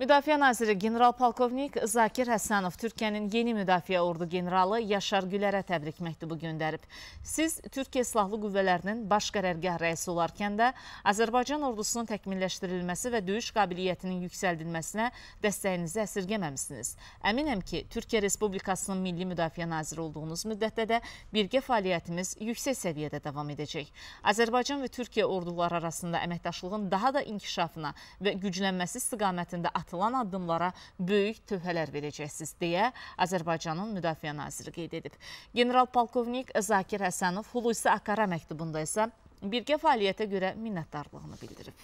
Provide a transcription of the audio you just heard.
Müdafiə naziri general polkovnik Zakir Həsənov Türkiyənin yeni müdafiə ordu generalı Yaşar Gülərə təbrik məktubu göndərib. Siz Türkiyə Silahlı Qüvvələrinin baş qərərgah rəisi olarkən də Azərbaycan ordusunun təkmilləşdirilməsi və döyüş qabiliyyətinin yüksəldilməsinə dəstəyinizi əsirgəməmisiniz. Əminəm ki, Türkiyə Respublikasının milli müdafiə naziri olduğunuz müddətdə də birgə fəaliyyətimiz yüksək səviyyədə davam edəcək. Azərbaycan və Türkiyə orduları arasında əməkdaşlığın daha da inkişafına və güclənməsi istiqamətində atılmışdır atılan addımlara böyük tövhələr verəcəksiniz deyə Azərbaycanın Müdafiə Naziri qeyd edib. General Polkovnik Zakir Həsənov Hulusi Akara məktubunda isə birgə fəaliyyətə görə minnətdarlığını bildirib.